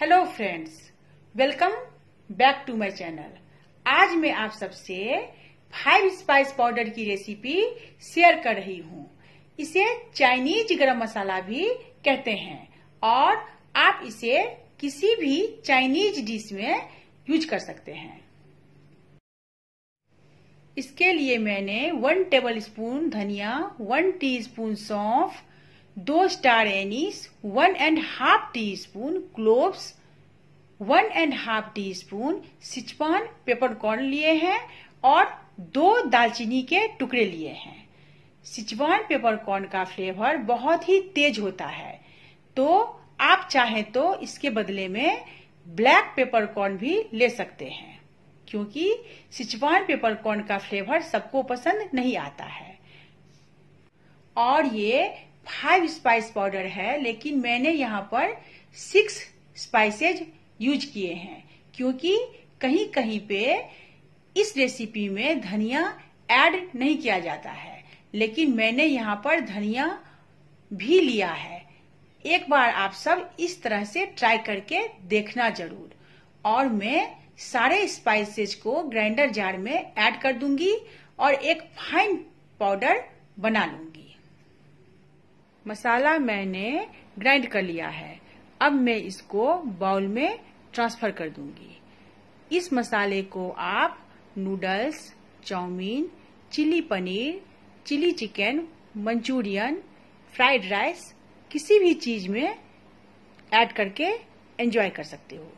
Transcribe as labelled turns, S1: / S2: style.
S1: hello friends welcome back to my channel आज मैं आप सबसे फाइव स्पाइस पाउडर की रेसिपी शेयर कर रही हूँ इसे चाइनीज गरम मसाला भी कहते हैं और आप इसे किसी भी चाइनीज डिश में यूज कर सकते हैं इसके लिए मैंने वन टेबल स्पून धनिया वन टी स्पून सौंफ दो star anise one and half teaspoon cloves one and half teaspoon Sichuan peppercorn लिए हैं और दो दालचीनी के टुकड़े लिए हैं सिचवान पेपरकॉर्न का फ्लेवर बहुत ही तेज होता है तो आप चाहें तो इसके बदले में ब्लैक पेपरकॉर्न भी ले सकते हैं क्योंकि सिचवान पेपरकॉर्न का फ्लेवर सबको पसंद नहीं आता है और ये फाइव स्पाइस पाउडर है लेकिन मैंने यहाँ पर सिक्स स्पाइसेज यूज किए हैं क्योंकि कहीं कहीं पे इस रेसिपी में धनिया ऐड नहीं किया जाता है लेकिन मैंने यहाँ पर धनिया भी लिया है एक बार आप सब इस तरह से ट्राई करके देखना जरूर और मैं सारे स्पाइसेस को ग्राइंडर जार में ऐड कर दूंगी और एक फाइन पाउडर बना लूंगी मसाला मैंने ग्राइंड कर लिया है अब मैं इसको बाउल में ट्रांसफर कर दूंगी इस मसाले को आप noodles chowmein chilli paneer chilli chicken Manchurian fried rice किसी भी चीज में ऐड करके एंजॉय कर सकते हो